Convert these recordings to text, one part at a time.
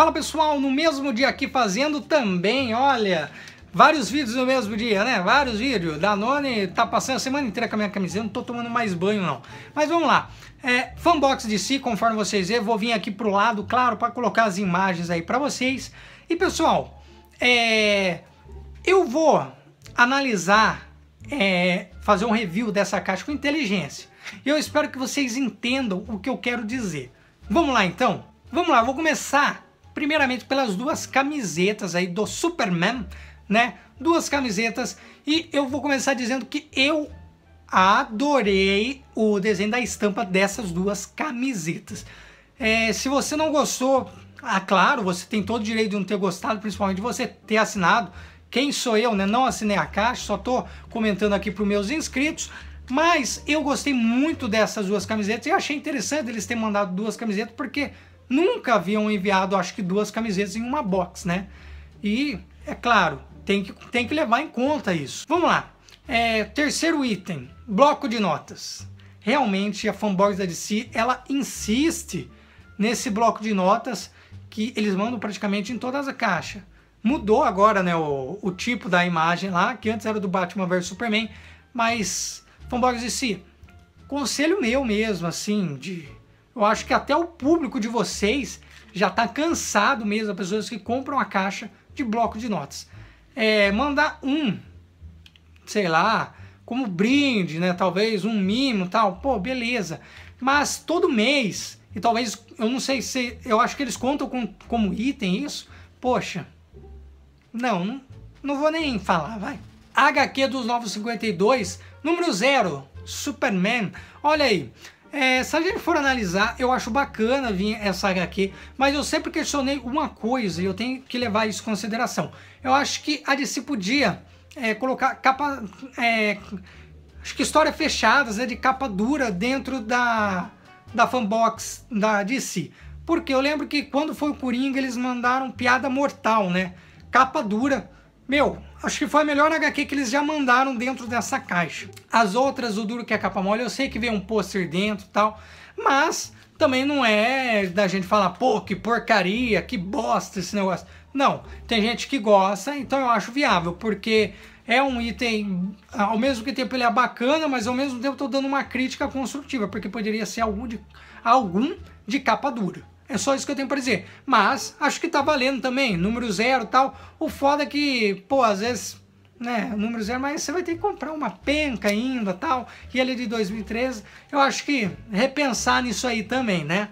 Fala pessoal, no mesmo dia aqui fazendo também, olha, vários vídeos no mesmo dia, né? Vários vídeos. Danone tá passando a semana inteira com a minha camiseta, não tô tomando mais banho não. Mas vamos lá. É, fanbox de si, conforme vocês vê, vou vir aqui pro lado, claro, para colocar as imagens aí para vocês. E pessoal, é, eu vou analisar, é, fazer um review dessa caixa com inteligência. eu espero que vocês entendam o que eu quero dizer. Vamos lá então? Vamos lá, vou começar primeiramente pelas duas camisetas aí do Superman, né? Duas camisetas e eu vou começar dizendo que eu adorei o desenho da estampa dessas duas camisetas. É, se você não gostou, ah, claro, você tem todo o direito de não ter gostado, principalmente você ter assinado. Quem sou eu, né? Não assinei a caixa, só tô comentando aqui para os meus inscritos. Mas eu gostei muito dessas duas camisetas e achei interessante eles terem mandado duas camisetas, porque nunca haviam enviado, acho que duas camisetas em uma box, né? E, é claro, tem que, tem que levar em conta isso. Vamos lá. É, terceiro item, bloco de notas. Realmente a fanboys da DC, ela insiste nesse bloco de notas que eles mandam praticamente em todas as caixas. Mudou agora né, o, o tipo da imagem lá, que antes era do Batman vs Superman, mas fanboys de si conselho meu mesmo, assim, de eu acho que até o público de vocês já está cansado mesmo, as pessoas que compram a caixa de bloco de notas. É, mandar um, sei lá, como brinde, né? Talvez um mimo, tal. Pô, beleza. Mas todo mês, e talvez, eu não sei se, eu acho que eles contam com, como item isso. Poxa, não, não, não vou nem falar, vai. HQ dos Novos 52, número 0, Superman. Olha aí, é, se a gente for analisar, eu acho bacana vir essa HQ, mas eu sempre questionei uma coisa e eu tenho que levar isso em consideração. Eu acho que a DC podia é, colocar capa. É, acho que história fechadas, né, de capa dura dentro da, da fanbox da DC. Porque eu lembro que quando foi o Coringa, eles mandaram piada mortal, né? Capa dura. Meu, Acho que foi a melhor HQ que eles já mandaram dentro dessa caixa. As outras, o duro que é capa mole, eu sei que vem um pôster dentro e tal, mas também não é da gente falar, pô, que porcaria, que bosta esse negócio. Não, tem gente que gosta, então eu acho viável, porque é um item, ao mesmo tempo ele é bacana, mas ao mesmo tempo estou dando uma crítica construtiva, porque poderia ser algum de, algum de capa dura. É só isso que eu tenho para dizer. Mas acho que tá valendo também, número zero tal. O foda é que, pô, às vezes, né, número zero, mas você vai ter que comprar uma penca ainda tal. E ele é de 2013. Eu acho que repensar nisso aí também, né?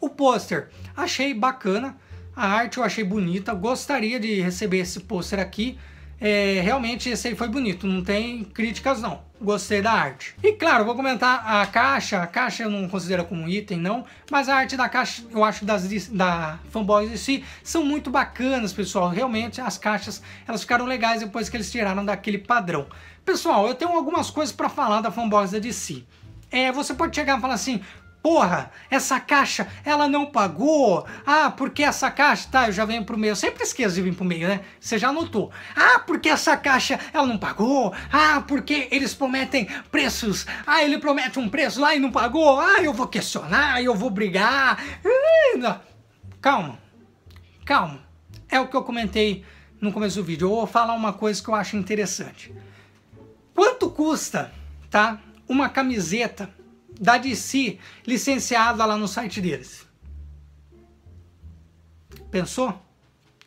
O pôster, achei bacana. A arte eu achei bonita. Gostaria de receber esse pôster aqui. É, realmente esse aí foi bonito, não tem críticas não. Gostei da arte. E claro, vou comentar a caixa. A caixa eu não considero como item, não. Mas a arte da caixa, eu acho, das, da Fanboys em si, são muito bacanas, pessoal. Realmente, as caixas, elas ficaram legais depois que eles tiraram daquele padrão. Pessoal, eu tenho algumas coisas para falar da Fanboys de DC. É, você pode chegar e falar assim, Porra, essa caixa, ela não pagou. Ah, porque essa caixa, tá, eu já venho pro meio. Eu sempre esqueço de vir pro meio, né? Você já notou. Ah, porque essa caixa, ela não pagou. Ah, porque eles prometem preços. Ah, ele promete um preço lá e não pagou. Ah, eu vou questionar, eu vou brigar. calma, calma. É o que eu comentei no começo do vídeo. Eu vou falar uma coisa que eu acho interessante. Quanto custa, tá, uma camiseta da DC licenciada lá no site deles. Pensou?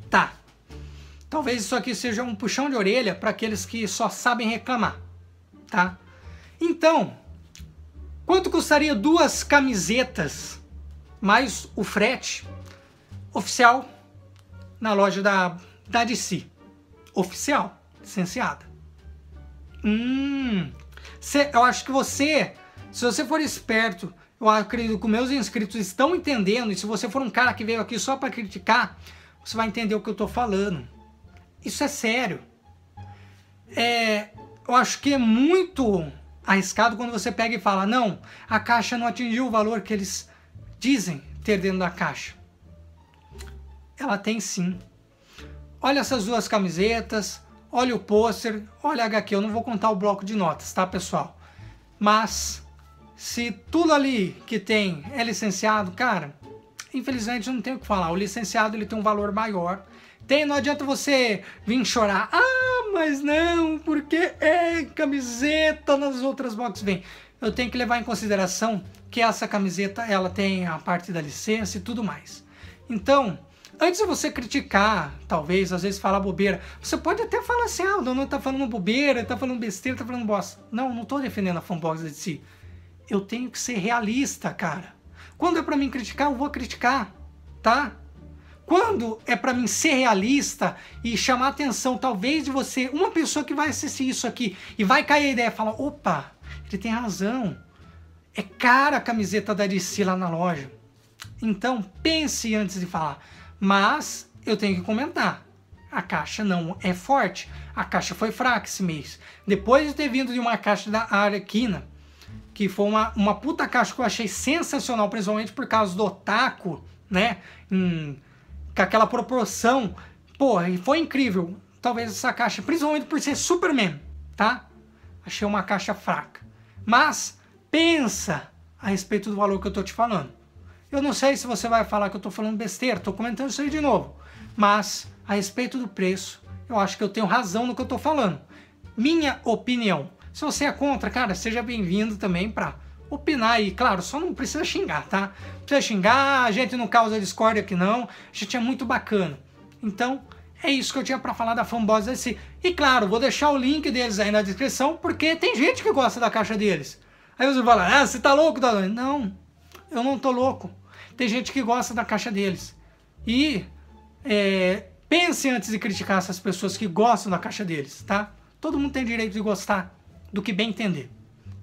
Tá. Talvez isso aqui seja um puxão de orelha para aqueles que só sabem reclamar, tá? Então, quanto custaria duas camisetas mais o frete oficial na loja da, da DC? Oficial, licenciada. Hum, cê, eu acho que você se você for esperto, eu acredito que meus inscritos estão entendendo, e se você for um cara que veio aqui só para criticar, você vai entender o que eu estou falando. Isso é sério. É, eu acho que é muito arriscado quando você pega e fala: não, a caixa não atingiu o valor que eles dizem ter dentro da caixa. Ela tem sim. Olha essas duas camisetas, olha o pôster, olha a HQ. Eu não vou contar o bloco de notas, tá, pessoal? Mas se tudo ali que tem é licenciado, cara, infelizmente não tem o que falar. O licenciado ele tem um valor maior. Tem, não adianta você vir chorar. Ah, mas não, porque é camiseta nas outras boxes vem. Eu tenho que levar em consideração que essa camiseta ela tem a parte da licença e tudo mais. Então, antes de você criticar, talvez, às vezes falar bobeira, você pode até falar assim, ah, o dono tá falando bobeira, tá falando besteira, tá falando bosta. Não, não tô defendendo a fanbox de si eu tenho que ser realista, cara. Quando é para mim criticar, eu vou criticar, tá? Quando é para mim ser realista e chamar atenção, talvez de você, uma pessoa que vai assistir isso aqui e vai cair a ideia, fala: "Opa, ele tem razão. É cara a camiseta da DC lá na loja". Então, pense antes de falar. Mas eu tenho que comentar. A caixa não é forte. A caixa foi fraca esse mês. Depois de ter vindo de uma caixa da Arequina, que foi uma, uma puta caixa que eu achei sensacional, principalmente por causa do otaku, né? Hum, com aquela proporção. Porra, e foi incrível. Talvez essa caixa, principalmente por ser Superman, tá? Achei uma caixa fraca. Mas pensa a respeito do valor que eu tô te falando. Eu não sei se você vai falar que eu tô falando besteira, tô comentando isso aí de novo. Mas a respeito do preço, eu acho que eu tenho razão no que eu tô falando. Minha opinião. Se você é contra, cara, seja bem-vindo também para opinar aí. Claro, só não precisa xingar, tá? Não precisa xingar, ah, a gente não causa discórdia aqui não. A gente é muito bacana. Então, é isso que eu tinha para falar da Fambosa DC. E claro, vou deixar o link deles aí na descrição, porque tem gente que gosta da caixa deles. Aí você fala, ah, você tá louco, Dalone? Não, eu não tô louco. Tem gente que gosta da caixa deles. E é, pense antes de criticar essas pessoas que gostam da caixa deles, tá? Todo mundo tem direito de gostar do que bem entender.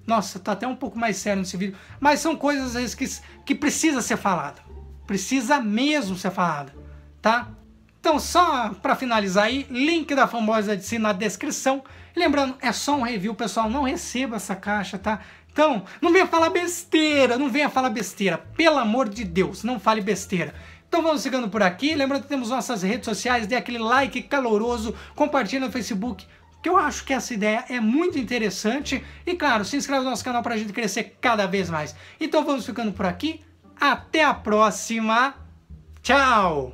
Nossa, tá até um pouco mais sério nesse vídeo, mas são coisas vezes, que, que precisa ser falada. Precisa mesmo ser falada, tá? Então, só para finalizar aí, link da famosa de si na descrição. Lembrando, é só um review, pessoal, não receba essa caixa, tá? Então, não venha falar besteira, não venha falar besteira, pelo amor de Deus, não fale besteira. Então vamos ficando por aqui, lembrando que temos nossas redes sociais, dê aquele like caloroso, compartilhe no Facebook, que eu acho que essa ideia é muito interessante. E claro, se inscreve no nosso canal para a gente crescer cada vez mais. Então vamos ficando por aqui. Até a próxima. Tchau!